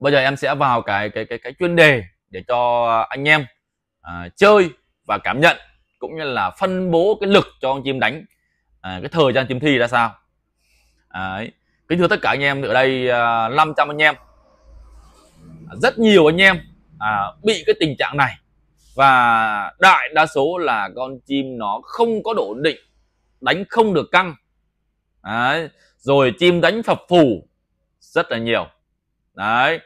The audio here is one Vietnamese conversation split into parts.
bây giờ em sẽ vào cái cái cái cái chuyên đề để cho anh em à, chơi và cảm nhận cũng như là phân bố cái lực cho con chim đánh à, cái thời gian chim thi ra sao Đấy. kính thưa tất cả anh em ở đây à, 500 anh em rất nhiều anh em à, bị cái tình trạng này và đại đa số là con chim nó không có độ định đánh không được căng Đấy. rồi chim đánh phập phù rất là nhiều đấy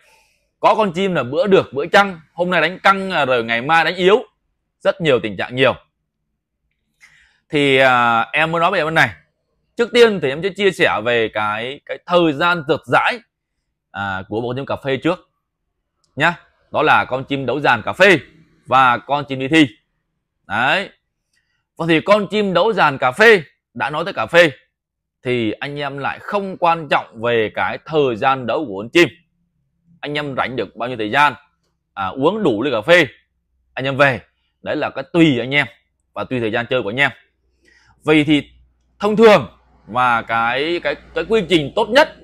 có con chim là bữa được bữa chăng hôm nay đánh căng à, rồi ngày mai đánh yếu rất nhiều tình trạng nhiều thì à, em muốn nói về vấn này trước tiên thì em sẽ chia sẻ về cái cái thời gian rượt rãi à, của bộ chim cà phê trước nhá đó là con chim đấu giàn cà phê và con chim đi thi đấy và thì con chim đấu giàn cà phê đã nói tới cà phê thì anh em lại không quan trọng về cái thời gian đấu của con chim anh em rảnh được bao nhiêu thời gian à, uống đủ ly cà phê anh em về đấy là cái tùy anh em và tùy thời gian chơi của anh em vì thì thông thường mà cái cái cái quy trình tốt nhất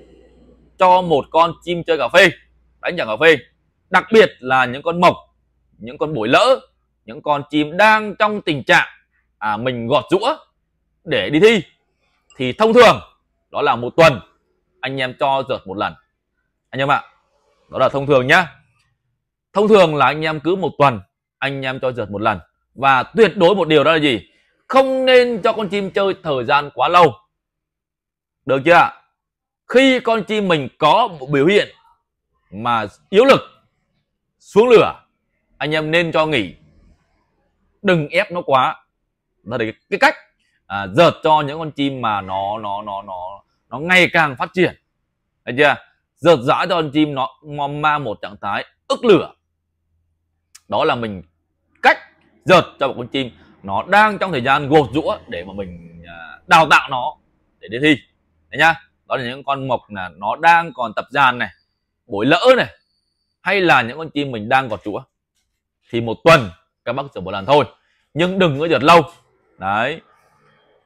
cho một con chim chơi cà phê đánh chẳng cà phê đặc biệt là những con mộc những con buổi lỡ những con chim đang trong tình trạng à, mình gọt rũa để đi thi thì thông thường đó là một tuần anh em cho dợt một lần anh em ạ à, đó là thông thường nhá thông thường là anh em cứ một tuần anh em cho rượt một lần và tuyệt đối một điều đó là gì không nên cho con chim chơi thời gian quá lâu được chưa khi con chim mình có một biểu hiện mà yếu lực xuống lửa anh em nên cho nghỉ đừng ép nó quá đó là cái, cách à, dợt cho những con chim mà nó nó nó nó nó ngày càng phát triển được chưa rượt dãi con chim nó mong ma một trạng thái ức lửa đó là mình cách giật cho một con chim nó đang trong thời gian gột rũa để mà mình à, đào tạo nó để đi thi đấy nhá đó là những con mộc là nó đang còn tập gian này bối lỡ này hay là những con chim mình đang gọt rũa thì một tuần các bác rửa một lần thôi nhưng đừng có giật lâu đấy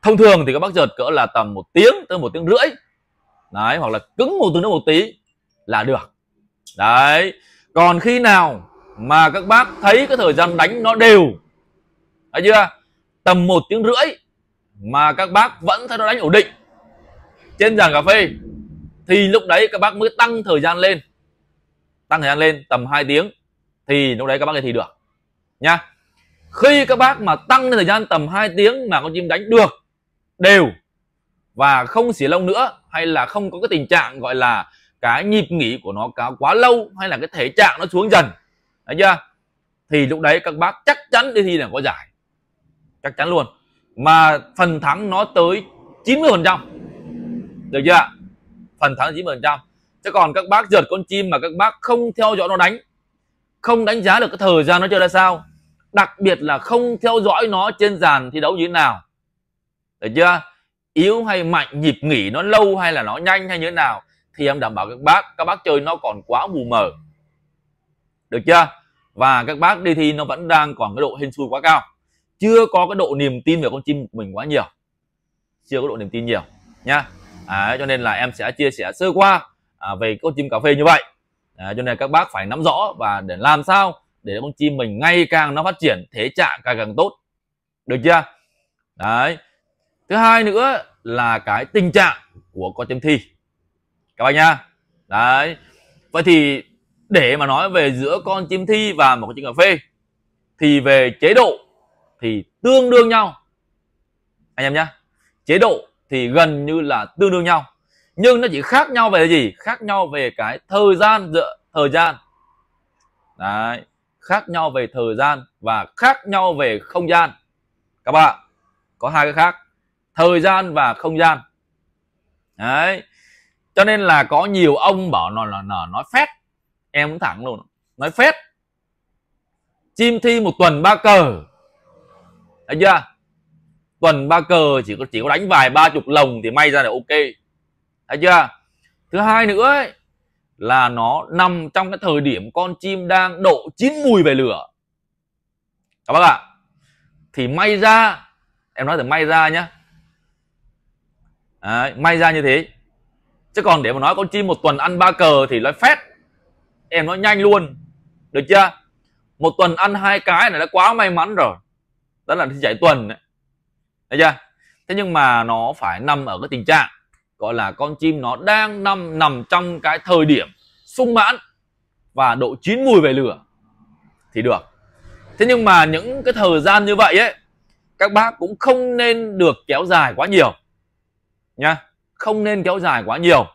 thông thường thì các bác giật cỡ là tầm một tiếng tới một tiếng rưỡi đấy hoặc là cứng một tiếng nữa một tí là được đấy còn khi nào mà các bác thấy cái thời gian đánh nó đều thấy chưa tầm một tiếng rưỡi mà các bác vẫn thấy nó đánh ổn định trên dàn cà phê thì lúc đấy các bác mới tăng thời gian lên tăng thời gian lên tầm 2 tiếng thì lúc đấy các bác thì được nha khi các bác mà tăng thời gian tầm 2 tiếng mà con chim đánh được đều và không xỉa lông nữa hay là không có cái tình trạng gọi là cái nhịp nghỉ của nó cao quá lâu hay là cái thể trạng nó xuống dần thấy chưa thì lúc đấy các bác chắc chắn đi thi là có giải chắc chắn luôn mà phần thắng nó tới 90 phần trăm được chưa phần thắng 90 phần trăm chứ còn các bác dượt con chim mà các bác không theo dõi nó đánh không đánh giá được cái thời gian nó chơi ra sao đặc biệt là không theo dõi nó trên dàn thi đấu như thế nào được chưa yếu hay mạnh nhịp nghỉ nó lâu hay là nó nhanh hay như thế nào thì em đảm bảo các bác các bác chơi nó còn quá mù mờ được chưa và các bác đi thi nó vẫn đang còn cái độ hên xui quá cao chưa có cái độ niềm tin về con chim của mình quá nhiều chưa có độ niềm tin nhiều nha à, cho nên là em sẽ chia sẻ sơ qua à, về con chim cà phê như vậy à, cho nên các bác phải nắm rõ và để làm sao để con chim mình ngày càng nó phát triển thế trạng càng càng tốt được chưa đấy thứ hai nữa là cái tình trạng của con chim thi các bác nhá đấy vậy thì để mà nói về giữa con chim thi và một con chim cà phê thì về chế độ thì tương đương nhau anh em nhá chế độ thì gần như là tương đương nhau nhưng nó chỉ khác nhau về gì khác nhau về cái thời gian giữa thời gian đấy khác nhau về thời gian và khác nhau về không gian các bạn có hai cái khác thời gian và không gian đấy cho nên là có nhiều ông bảo nó là nó nói phét em cũng thẳng luôn nói phét chim thi một tuần ba cờ thấy chưa tuần ba cờ chỉ có chỉ có đánh vài ba chục lồng thì may ra là ok thấy chưa thứ hai nữa ấy, là nó nằm trong cái thời điểm con chim đang độ chín mùi về lửa các bác ạ thì may ra em nói từ may ra nhá Đấy, may ra như thế chứ còn để mà nói con chim một tuần ăn ba cờ thì nói phét em nói nhanh luôn được chưa một tuần ăn hai cái là đã quá may mắn rồi đó là giải tuần đấy được chưa thế nhưng mà nó phải nằm ở cái tình trạng gọi là con chim nó đang nằm nằm trong cái thời điểm sung mãn và độ chín mùi về lửa thì được thế nhưng mà những cái thời gian như vậy ấy các bác cũng không nên được kéo dài quá nhiều nha không nên kéo dài quá nhiều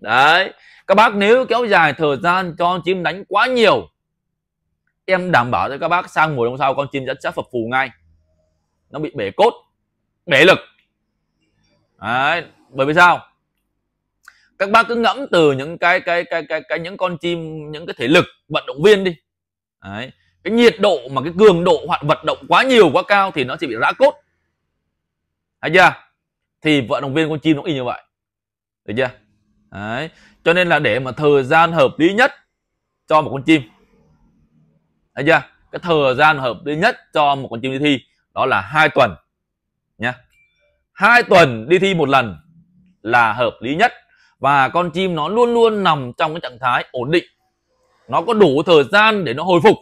đấy các bác nếu kéo dài thời gian cho chim đánh quá nhiều em đảm bảo cho các bác sang mùa đông sau con chim sẽ phập phù ngay nó bị bể cốt bể lực đấy bởi vì sao các bác cứ ngẫm từ những cái cái cái cái cái những con chim những cái thể lực vận động viên đi đấy cái nhiệt độ mà cái cường độ hoạt vận động quá nhiều quá cao thì nó chỉ bị rã cốt thấy chưa thì vận động viên con chim cũng y như vậy được chưa Đấy. cho nên là để mà thời gian hợp lý nhất cho một con chim Đấy chưa cái thời gian hợp lý nhất cho một con chim đi thi đó là hai tuần nhé hai tuần đi thi một lần là hợp lý nhất và con chim nó luôn luôn nằm trong cái trạng thái ổn định nó có đủ thời gian để nó hồi phục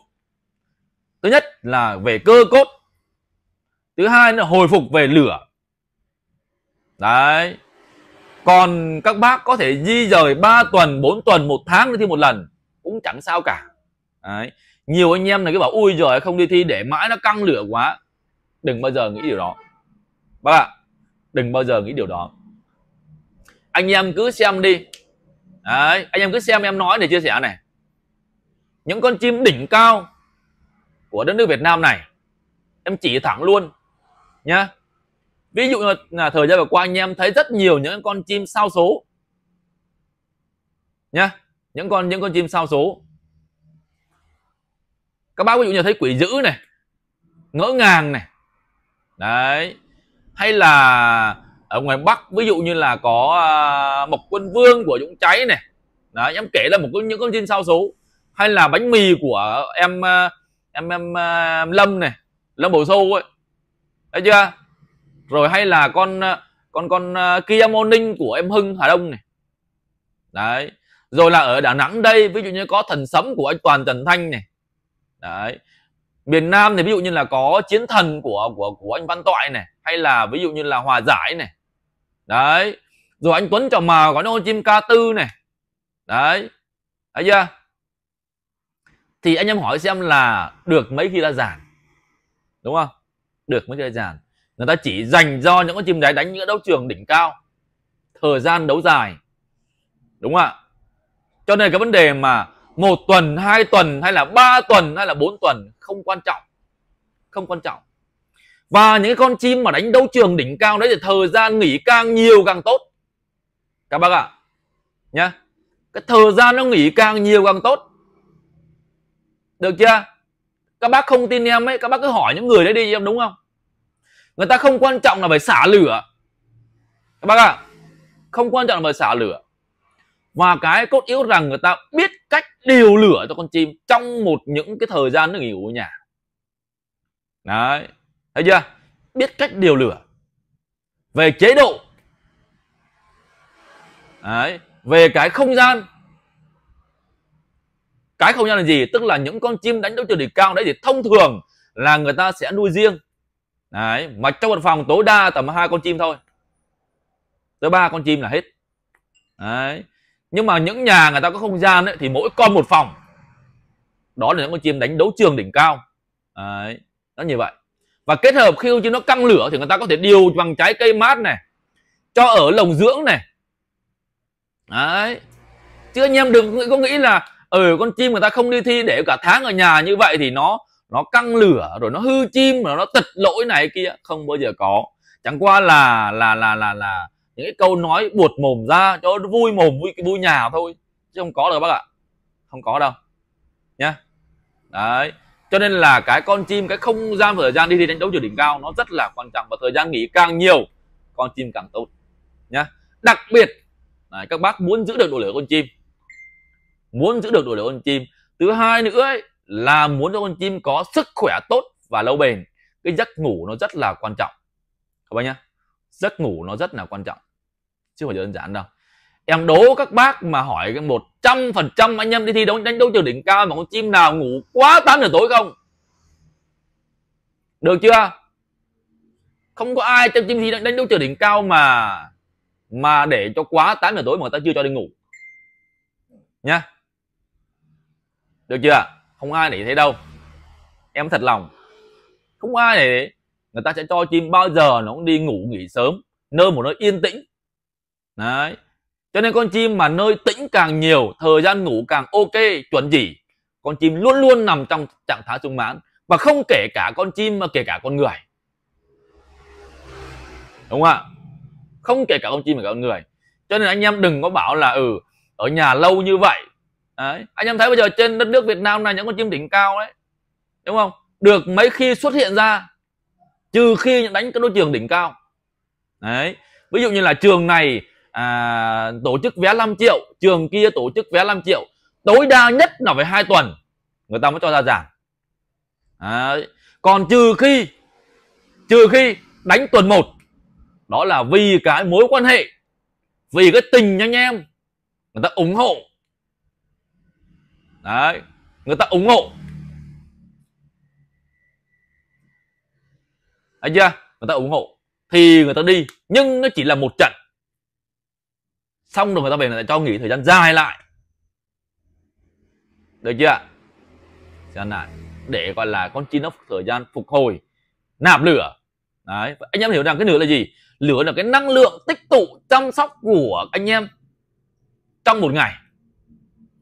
thứ nhất là về cơ cốt thứ hai là hồi phục về lửa đấy còn các bác có thể di rời 3 tuần 4 tuần một tháng đi thi một lần cũng chẳng sao cả đấy nhiều anh em này cứ bảo ui giời không đi thi để mãi nó căng lửa quá đừng bao giờ nghĩ điều đó bác ạ đừng bao giờ nghĩ điều đó anh em cứ xem đi Đấy, anh em cứ xem em nói để chia sẻ này những con chim đỉnh cao của đất nước Việt Nam này em chỉ thẳng luôn nhá ví dụ là thời gian vừa qua anh em thấy rất nhiều những con chim sao số nhá những con những con chim sao số các bác ví dụ như thấy quỷ dữ này ngỡ ngàng này đấy hay là ở ngoài bắc ví dụ như là có à, mộc quân vương của dũng cháy này đấy em kể là một những con chim sao số hay là bánh mì của em à, em em, em à, lâm này lâm bầu sâu ấy thấy chưa rồi hay là con ờ, con con ờ, Kia Morning của em Hưng Hà Đông này đấy rồi là ở Đà Nẵng đây ví dụ như có thần sấm của anh Toàn Trần Thanh này đấy miền Nam thì ví dụ như là có chiến thần của của của anh Văn Toại này hay là ví dụ như là Hòa Giải này đấy rồi anh Tuấn Trọng Màu có Hồ Chim Ca Tư này đấy thấy chưa thì anh em hỏi xem là được mấy khi ra giản đúng không được mấy khi ra giản người ta chỉ dành cho những con chim đáy đánh những đấu trường đỉnh cao thời gian đấu dài đúng không ạ cho nên cái vấn đề mà một tuần hai tuần hay là ba tuần hay là bốn tuần không quan trọng không quan trọng và những con chim mà đánh đấu trường đỉnh cao đấy thì thời gian nghỉ càng nhiều càng tốt các bác ạ à, nhá cái thời gian nó nghỉ càng nhiều càng tốt được chưa các bác không tin em ấy các bác cứ hỏi những người đấy đi em đúng không người ta không quan trọng là phải xả lửa các bác ạ à, không quan trọng là phải xả lửa và cái cốt yếu rằng người ta biết cách điều lửa cho con chim trong một những cái thời gian nó nghỉ ngủ ở nhà đấy thấy chưa biết cách điều lửa về chế độ đấy về cái không gian cái không gian là gì tức là những con chim đánh đấu trường đỉnh cao đấy thì thông thường là người ta sẽ nuôi riêng Đấy, mà trong một phòng tối đa tầm hai con chim thôi tới ba con chim là hết Đấy. nhưng mà những nhà người ta có không gian ấy, thì mỗi con một phòng đó là những con chim đánh đấu trường đỉnh cao Đấy. nó như vậy và kết hợp khi con chim nó căng lửa thì người ta có thể điều bằng trái cây mát này cho ở lồng dưỡng này Đấy. chứ anh em đừng có nghĩ là ở ừ, con chim người ta không đi thi để cả tháng ở nhà như vậy thì nó nó căng lửa rồi nó hư chim rồi nó tật lỗi này kia không bao giờ có chẳng qua là là là là là những cái câu nói buột mồm ra cho vui mồm vui vui nhà thôi chứ không có đâu bác ạ không có đâu nhá đấy cho nên là cái con chim cái không gian và thời gian đi thi đánh đấu trường đỉnh cao nó rất là quan trọng và thời gian nghỉ càng nhiều con chim càng tốt nhá đặc biệt này các bác muốn giữ được độ lửa con chim muốn giữ được độ lửa con chim thứ hai nữa ấy, là muốn cho con chim có sức khỏe tốt và lâu bền cái giấc ngủ nó rất là quan trọng các bác nhá giấc ngủ nó rất là quan trọng chứ không phải đơn giản đâu em đố các bác mà hỏi cái một trăm phần trăm anh em đi thi đấu đánh đấu trường đỉnh cao mà con chim nào ngủ quá 8 giờ tối không được chưa không có ai trong chim thi đánh đấu trường đỉnh cao mà mà để cho quá 8 giờ tối mà người ta chưa cho đi ngủ nhá được chưa không ai để thấy đâu em thật lòng không ai để thế người ta sẽ cho chim bao giờ nó cũng đi ngủ nghỉ sớm nơi một nơi yên tĩnh đấy cho nên con chim mà nơi tĩnh càng nhiều thời gian ngủ càng ok chuẩn chỉ con chim luôn luôn nằm trong trạng thái sung mãn và không kể cả con chim mà kể cả con người đúng không ạ không kể cả con chim mà cả con người cho nên anh em đừng có bảo là ừ ở nhà lâu như vậy đấy. anh em thấy bây giờ trên đất nước Việt Nam này những con chim đỉnh cao ấy đúng không được mấy khi xuất hiện ra trừ khi những đánh các đối trường đỉnh cao đấy ví dụ như là trường này à, tổ chức vé 5 triệu trường kia tổ chức vé 5 triệu tối đa nhất là phải hai tuần người ta mới cho ra giảm đấy. còn trừ khi trừ khi đánh tuần 1 đó là vì cái mối quan hệ vì cái tình anh em người ta ủng hộ đấy người ta ủng hộ thấy chưa người ta ủng hộ thì người ta đi nhưng nó chỉ là một trận xong rồi người ta về lại cho nghỉ thời gian dài lại được chưa gian lại để gọi là con chim nó thời gian phục hồi nạp lửa đấy anh em hiểu rằng cái lửa là gì lửa là cái năng lượng tích tụ chăm sóc của anh em trong một ngày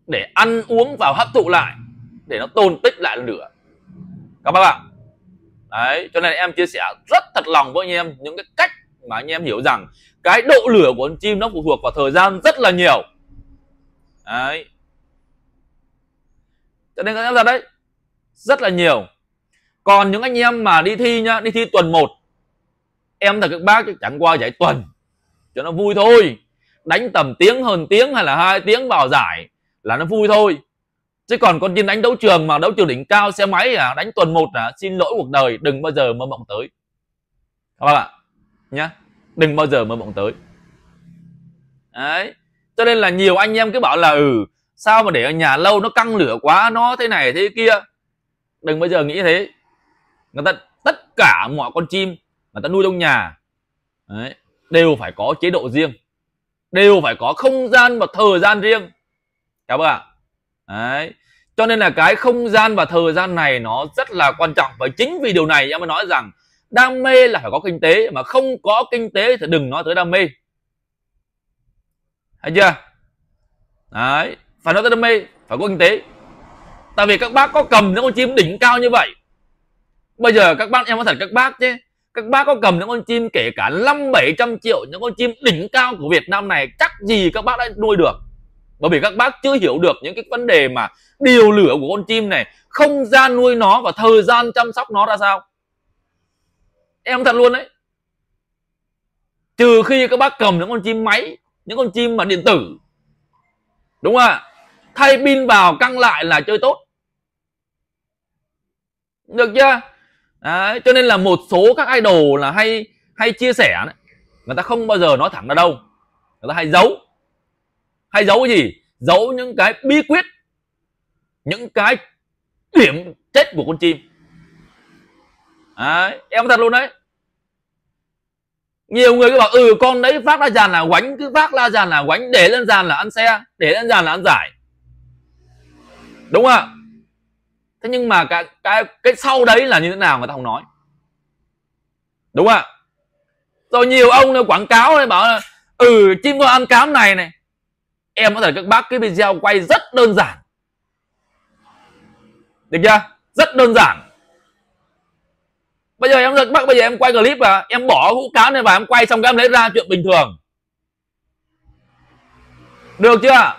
để ăn uống vào hấp thụ lại để nó tồn tích lại lửa các bác ạ đấy cho nên em chia sẻ rất thật lòng với anh em những cái cách mà anh em hiểu rằng cái độ lửa của con chim nó phụ thuộc vào thời gian rất là nhiều đấy cho nên các em ra đấy rất là nhiều còn những anh em mà đi thi nhá đi thi tuần 1 em thật các bác chẳng qua giải tuần cho nó vui thôi đánh tầm tiếng hơn tiếng hay là hai tiếng vào giải là nó vui thôi chứ còn con nhìn đánh đấu trường mà đấu trường đỉnh cao xe máy à đánh tuần một à xin lỗi cuộc đời đừng bao giờ mơ mộng tới các bạn ạ nhá đừng bao giờ mơ mộng tới đấy cho nên là nhiều anh em cứ bảo là ừ sao mà để ở nhà lâu nó căng lửa quá nó thế này thế kia đừng bao giờ nghĩ thế người ta tất cả mọi con chim người ta nuôi trong nhà đấy, đều phải có chế độ riêng đều phải có không gian và thời gian riêng các bạn đấy cho nên là cái không gian và thời gian này nó rất là quan trọng và chính vì điều này em mới nói rằng đam mê là phải có kinh tế mà không có kinh tế thì đừng nói tới đam mê hay chưa đấy phải nói tới đam mê phải có kinh tế tại vì các bác có cầm những con chim đỉnh cao như vậy bây giờ các bác em có thật các bác chứ các bác có cầm những con chim kể cả năm bảy trăm triệu những con chim đỉnh cao của Việt Nam này chắc gì các bác đã nuôi được bởi vì các bác chưa hiểu được những cái vấn đề mà điều lửa của con chim này không gian nuôi nó và thời gian chăm sóc nó ra sao em thật luôn đấy trừ khi các bác cầm những con chim máy những con chim mà điện tử đúng không ạ thay pin vào căng lại là chơi tốt được chưa Đấy, cho nên là một số các idol là hay hay chia sẻ đấy. người ta không bao giờ nói thẳng ra đâu người ta hay giấu hay giấu cái gì giấu những cái bí quyết những cái điểm chết của con chim đấy, em thật luôn đấy nhiều người cứ bảo ừ con đấy phát ra dàn là quánh cứ phát ra dàn là quánh để lên dàn là ăn xe để lên dàn là ăn giải đúng không ạ thế nhưng mà cái cái cái sau đấy là như thế nào người ta không nói đúng không ạ rồi nhiều ông quảng cáo này bảo là ừ chim con ăn cám này này em có thể các bác cái video quay rất đơn giản được chưa rất đơn giản bây giờ em được bác bây giờ em quay clip và em bỏ hũ cáo này vào em quay xong các em lấy ra chuyện bình thường được chưa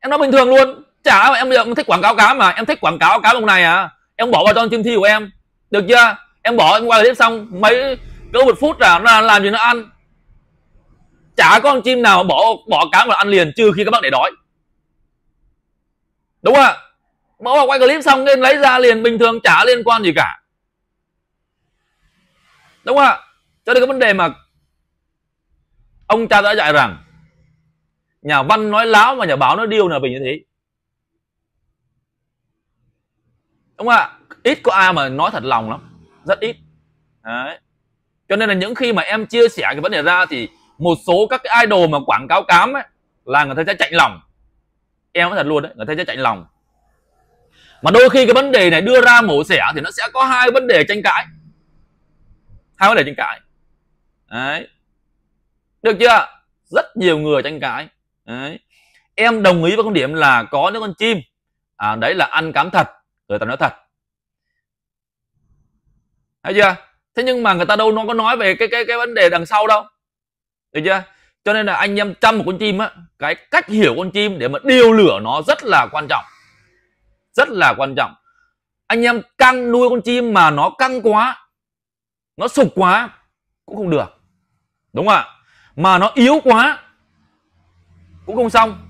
em nói bình thường luôn chả em bây giờ em thích quảng cáo cá mà em thích quảng cáo cá lúc này à em bỏ vào trong chương thi của em được chưa em bỏ em quay clip xong mấy cỡ một phút là nó làm gì nó ăn chả có con chim nào bỏ bỏ cá mà ăn liền trừ khi các bác để đói đúng không mẫu mà quay clip xong nên lấy ra liền bình thường chả liên quan gì cả đúng không ạ cho nên cái vấn đề mà ông cha đã dạy rằng nhà văn nói láo mà nhà báo nói điêu là vì như thế đúng không ạ ít có ai mà nói thật lòng lắm rất ít Đấy. cho nên là những khi mà em chia sẻ cái vấn đề ra thì một số các cái idol mà quảng cáo cám ấy là người ta sẽ chạy lòng em nói thật luôn đấy người ta sẽ chạy lòng mà đôi khi cái vấn đề này đưa ra mổ xẻ thì nó sẽ có hai vấn đề tranh cãi hai vấn đề tranh cãi đấy được chưa rất nhiều người tranh cãi đấy em đồng ý với quan điểm là có những con chim à, đấy là ăn cám thật người ta nói thật thấy chưa thế nhưng mà người ta đâu nó có nói về cái cái cái vấn đề đằng sau đâu được chưa cho nên là anh em chăm một con chim á cái cách hiểu con chim để mà điều lửa nó rất là quan trọng rất là quan trọng anh em căng nuôi con chim mà nó căng quá nó sụp quá cũng không được đúng không ạ mà nó yếu quá cũng không xong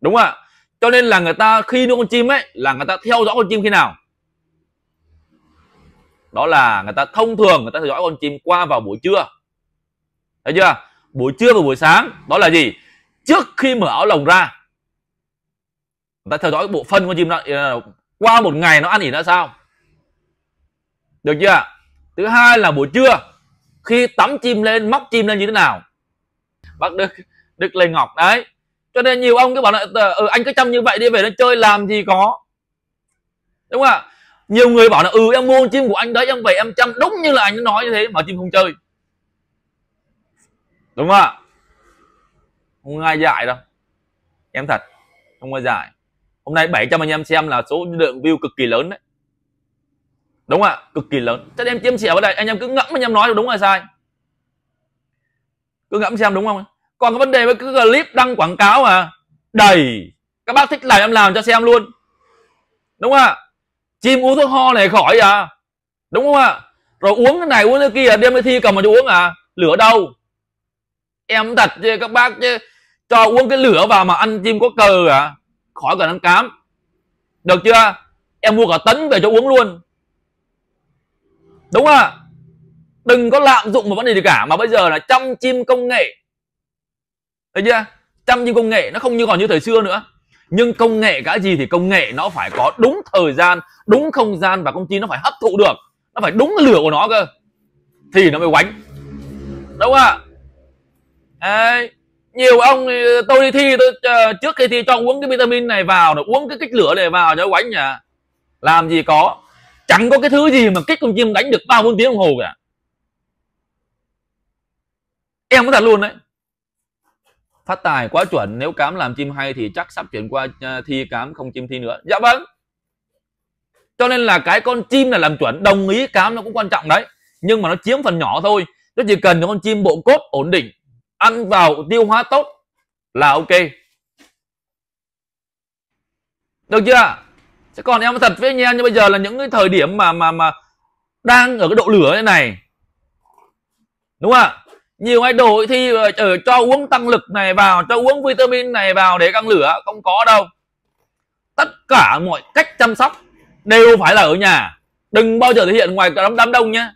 đúng không ạ cho nên là người ta khi nuôi con chim ấy là người ta theo dõi con chim khi nào đó là người ta thông thường người ta theo dõi con chim qua vào buổi trưa thấy chưa buổi trưa và buổi sáng đó là gì trước khi mở áo lồng ra người ta theo dõi bộ phân của chim đó qua một ngày nó ăn ỉ ra sao được chưa thứ hai là buổi trưa khi tắm chim lên móc chim lên như thế nào bác đức đức lê ngọc đấy cho nên nhiều ông cứ bảo là ờ, ừ, anh cứ chăm như vậy đi về nó chơi làm gì có đúng không ạ nhiều người bảo là ừ em mua chim của anh đấy em về em chăm đúng như là anh nói như thế mà chim không chơi đúng không ạ không ai giải đâu em thật không ai giải hôm nay 700 anh em xem là số lượng view cực kỳ lớn đấy đúng không ạ cực kỳ lớn chắc em chia sẻ ở đây anh em cứ ngẫm anh em nói đúng hay sai cứ ngẫm xem đúng không còn cái vấn đề với cái clip đăng quảng cáo mà đầy các bác thích làm em làm cho xem luôn đúng không ạ chim uống thuốc ho này khỏi à đúng không ạ rồi uống cái này uống cái kia đem đi thi cầm mà cho uống à lửa đâu em thật chứ các bác chứ cho uống cái lửa vào mà ăn chim có cờ à khỏi cần ăn cám được chưa em mua cả tấn về cho uống luôn đúng không à? đừng có lạm dụng một vấn đề gì cả mà bây giờ là chăm chim công nghệ thấy chưa chăm chim công nghệ nó không như còn như thời xưa nữa nhưng công nghệ cái gì thì công nghệ nó phải có đúng thời gian đúng không gian và công ty nó phải hấp thụ được nó phải đúng lửa của nó cơ thì nó mới quánh đúng không ạ à? à, nhiều ông ờ, tôi đi thi tôi ờ, trước khi thi cho uống cái vitamin này vào rồi uống cái kích lửa này vào cho quánh nhỉ làm gì có chẳng có cái thứ gì mà kích con chim đánh được ba bốn tiếng đồng hồ cả em có thật luôn đấy phát tài quá chuẩn nếu cám làm chim hay thì chắc sắp chuyển qua ờ, thi cám không chim thi nữa dạ vâng cho nên là cái con chim là làm chuẩn đồng ý cám nó cũng quan trọng đấy nhưng mà nó chiếm phần nhỏ thôi nó chỉ cần cho con chim bộ cốt ổn định ăn vào tiêu hóa tốt là ok được chưa chứ còn em thật với anh em như bây giờ là những cái thời điểm mà mà mà đang ở cái độ lửa như này đúng không ạ nhiều idol thì ở ờ, cho uống tăng lực này vào cho uống vitamin này vào để căng lửa không có đâu tất cả mọi cách chăm sóc đều phải là ở nhà đừng bao giờ thể hiện ngoài đám đám đông nhé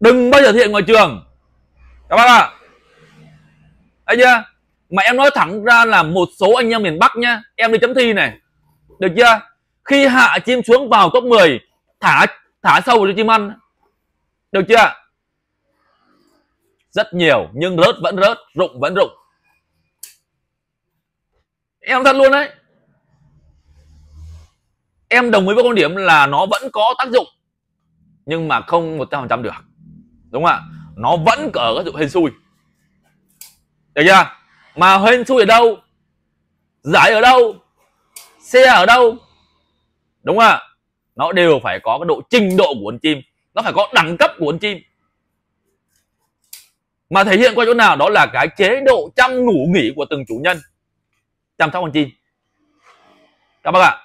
đừng bao giờ thể hiện ngoài trường các bác ạ à thấy chưa mà em nói thẳng ra là một số anh em miền Bắc nhá em đi chấm thi này được chưa khi hạ chim xuống vào top 10 thả thả sâu vào cho chim ăn được chưa rất nhiều nhưng rớt vẫn rớt rụng vẫn rụng em thật luôn đấy em đồng ý với quan điểm là nó vẫn có tác dụng nhưng mà không một trăm phần trăm được đúng không ạ nó vẫn ở các dụng hên xui được chưa mà hên xui ở đâu giải ở đâu xe ở đâu đúng không ạ nó đều phải có cái độ trình độ của con chim nó phải có đẳng cấp của con chim mà thể hiện qua chỗ nào đó là cái chế độ chăm ngủ nghỉ của từng chủ nhân chăm sóc con chim các bác ạ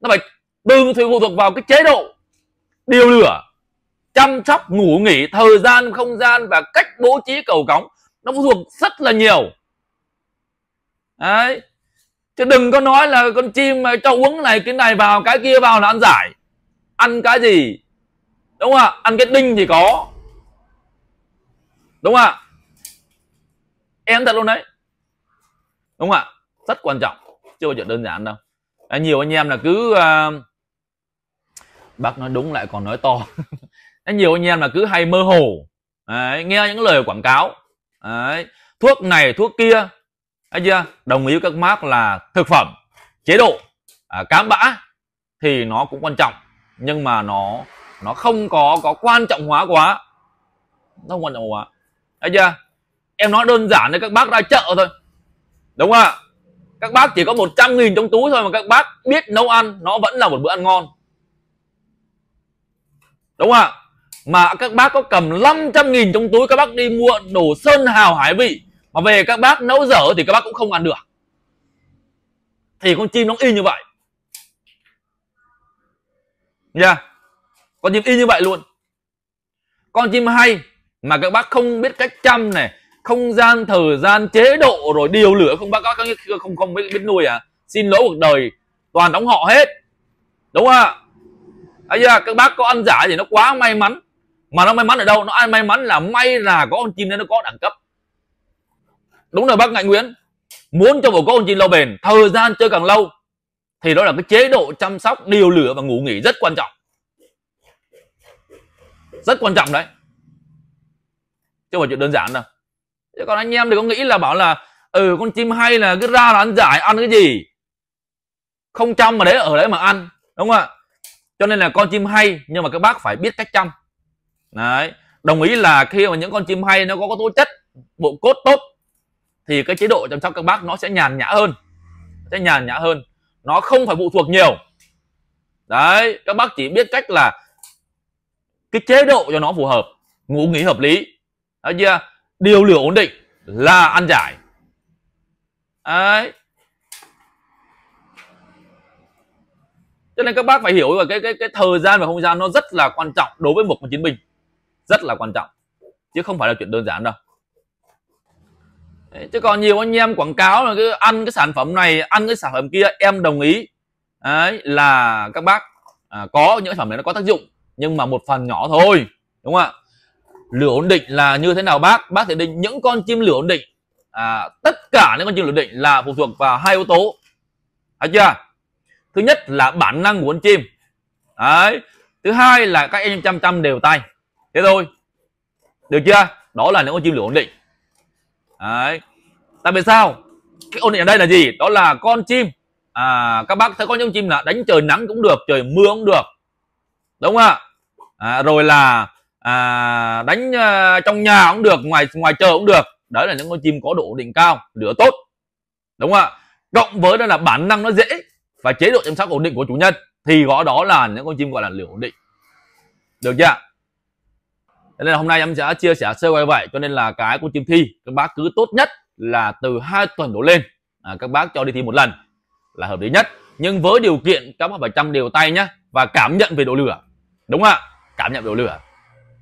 nó phải từng thì phụ thuộc vào cái chế độ điều lửa chăm sóc ngủ nghỉ thời gian không gian và cách bố trí cầu cống nó phụ thuộc rất là nhiều đấy chứ đừng có nói là con chim mà cho uống này cái này vào cái kia vào là ăn giải ăn cái gì đúng không ạ ăn cái đinh thì có đúng không ạ em thật luôn đấy đúng không ạ rất quan trọng chưa bao giờ đơn giản đâu à, nhiều anh em là cứ uh, bác nói đúng lại còn nói to nhiều anh em là cứ hay mơ hồ à, nghe những lời quảng cáo Đấy. thuốc này thuốc kia anh chưa đồng ý các bác là thực phẩm chế độ à, cám bã thì nó cũng quan trọng nhưng mà nó nó không có có quan trọng hóa quá nó không quan trọng hóa anh chưa em nói đơn giản là các bác ra chợ thôi đúng không ạ các bác chỉ có 100 nghìn trong túi thôi mà các bác biết nấu ăn nó vẫn là một bữa ăn ngon đúng không ạ mà các bác có cầm 500 nghìn trong túi các bác đi mua đồ sơn hào hải vị mà về các bác nấu dở thì các bác cũng không ăn được thì con chim nó y như vậy nha yeah. con chim y như vậy luôn con chim hay mà các bác không biết cách chăm này không gian thời gian chế độ rồi điều lửa không bác các không không, không biết, biết nuôi à xin lỗi cuộc đời toàn đóng họ hết đúng không ạ à, các bác có ăn giả thì nó quá may mắn mà nó may mắn ở đâu nó ai may mắn là may là có con chim nên nó có đẳng cấp đúng rồi bác ngạnh nguyễn muốn cho một con chim lâu bền thời gian chơi càng lâu thì đó là cái chế độ chăm sóc điều lửa và ngủ nghỉ rất quan trọng rất quan trọng đấy chứ không chuyện đơn giản đâu chứ còn anh em thì có nghĩ là bảo là ừ con chim hay là cứ ra là ăn giải ăn cái gì không chăm mà đấy ở đấy mà ăn đúng không ạ cho nên là con chim hay nhưng mà các bác phải biết cách chăm đấy đồng ý là khi mà những con chim hay nó có, có tố chất bộ cốt tốt thì cái chế độ chăm sóc các bác nó sẽ nhàn nhã hơn sẽ nhàn nhã hơn nó không phải phụ thuộc nhiều đấy các bác chỉ biết cách là cái chế độ cho nó phù hợp ngủ nghỉ hợp lý đấy chưa điều lửa ổn định là ăn giải đấy cho nên các bác phải hiểu là cái cái cái thời gian và không gian nó rất là quan trọng đối với một con chiến binh rất là quan trọng chứ không phải là chuyện đơn giản đâu chứ còn nhiều anh em quảng cáo là cứ ăn cái sản phẩm này ăn cái sản phẩm kia em đồng ý Đấy, là các bác à, có những sản phẩm này nó có tác dụng nhưng mà một phần nhỏ thôi đúng không ạ lửa ổn định là như thế nào bác bác thể định những con chim lửa ổn định à, tất cả những con chim lửa ổn định là phụ thuộc vào hai yếu tố thấy chưa thứ nhất là bản năng của con chim Đấy. thứ hai là các em chăm chăm đều tay thế thôi được chưa đó là những con chim lửa ổn định đấy tại vì sao cái ổn định ở đây là gì đó là con chim à, các bác thấy có những chim là đánh trời nắng cũng được trời mưa cũng được đúng không ạ à, rồi là à, đánh à, trong nhà cũng được ngoài ngoài trời cũng được đấy là những con chim có độ ổn định cao lửa tốt đúng không ạ cộng với đó là bản năng nó dễ và chế độ chăm sóc ổn định của chủ nhân thì gọi đó là những con chim gọi là lửa ổn định được chưa nên là hôm nay em sẽ chia sẻ sơ qua vậy cho nên là cái của chim thi các bác cứ tốt nhất là từ hai tuần đổ lên à, các bác cho đi thi một lần là hợp lý nhất nhưng với điều kiện các bác phải chăm đều tay nhá và cảm nhận về độ lửa đúng không ạ cảm nhận về độ lửa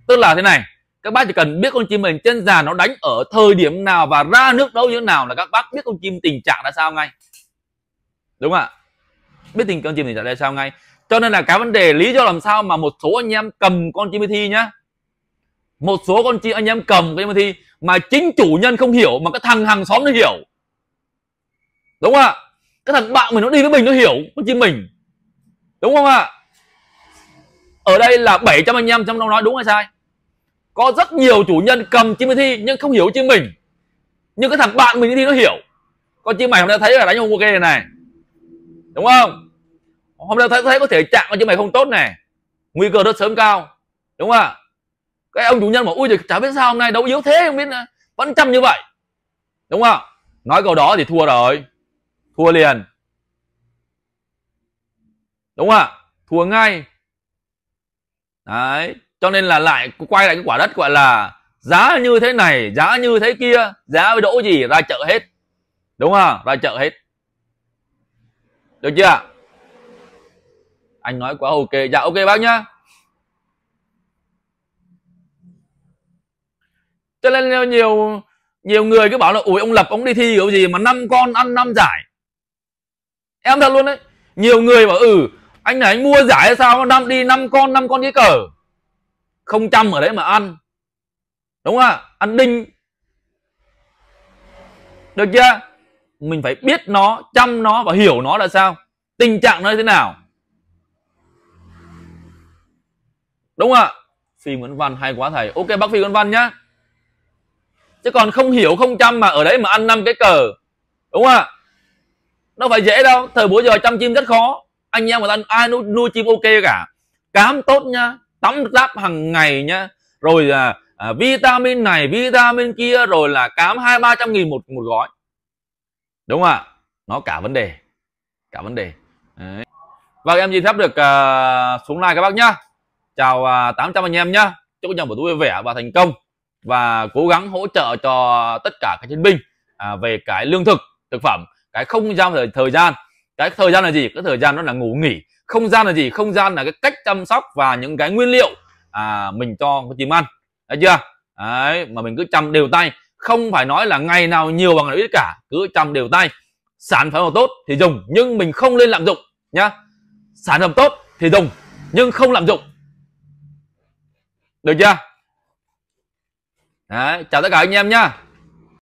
tức là thế này các bác chỉ cần biết con chim mình chân già nó đánh ở thời điểm nào và ra nước đâu như thế nào là các bác biết con chim tình trạng ra sao ngay đúng không ạ biết tình con chim tình trạng ra sao ngay cho nên là cái vấn đề lý do làm sao mà một số anh em cầm con chim đi thi nhá một số con chị anh em cầm cái mà thi mà chính chủ nhân không hiểu mà cái thằng hàng xóm nó hiểu đúng không ạ cái thằng bạn mình nó đi với mình nó hiểu con chim mình đúng không ạ ở đây là 700 anh em trong đó nói đúng hay sai có rất nhiều chủ nhân cầm chim thi nhưng không hiểu chim mình nhưng cái thằng bạn mình thì nó hiểu con chim mày hôm nay thấy là đánh không ok này này đúng không hôm nay thấy thấy có thể chạm con chim mày không tốt này nguy cơ rất sớm cao đúng không ạ cái ông chủ nhân bảo ui trời chả biết sao hôm nay đấu yếu thế không biết nữa. vẫn chăm như vậy đúng không nói câu đó thì thua rồi thua liền đúng không thua ngay đấy cho nên là lại quay lại cái quả đất gọi là giá như thế này giá như thế kia giá với đỗ gì ra chợ hết đúng không ra chợ hết được chưa anh nói quá ok dạ ok bác nhá cho nên nhiều nhiều người cứ bảo là ủi ông lập ông đi thi kiểu gì mà năm con ăn năm giải em thật luôn đấy nhiều người bảo ừ anh này anh mua giải hay sao năm đi năm con năm con cái cờ không trăm ở đấy mà ăn đúng không ạ ăn đinh được chưa mình phải biết nó chăm nó và hiểu nó là sao tình trạng nó như thế nào đúng không ạ phi nguyễn văn hay quá thầy ok bác phi nguyễn văn nhá chứ còn không hiểu không chăm mà ở đấy mà ăn năm cái cờ đúng không ạ nó phải dễ đâu thời buổi giờ chăm chim rất khó anh em mà ăn ai nuôi, nuôi chim ok cả cám tốt nhá tắm giáp hàng ngày nhá rồi là à, vitamin này vitamin kia rồi là cám hai ba trăm nghìn một một gói đúng không ạ nó cả vấn đề cả vấn đề Đấy. và vâng, em gì thắp được uh, xuống like các bác nhá chào uh, à, 800 anh em nhá chúc anh em buổi tối vui vẻ và thành công và cố gắng hỗ trợ cho tất cả các chiến binh à, về cái lương thực thực phẩm cái không gian thời, thời gian cái thời gian là gì cái thời gian đó là ngủ nghỉ không gian là gì không gian là cái cách chăm sóc và những cái nguyên liệu à, mình cho con chim ăn đấy chưa đấy mà mình cứ chăm đều tay không phải nói là ngày nào nhiều bằng ngày ít cả cứ chăm đều tay sản phẩm nào tốt thì dùng nhưng mình không nên lạm dụng nhá sản phẩm tốt thì dùng nhưng không lạm dụng được chưa Đấy, chào tất cả anh em nhá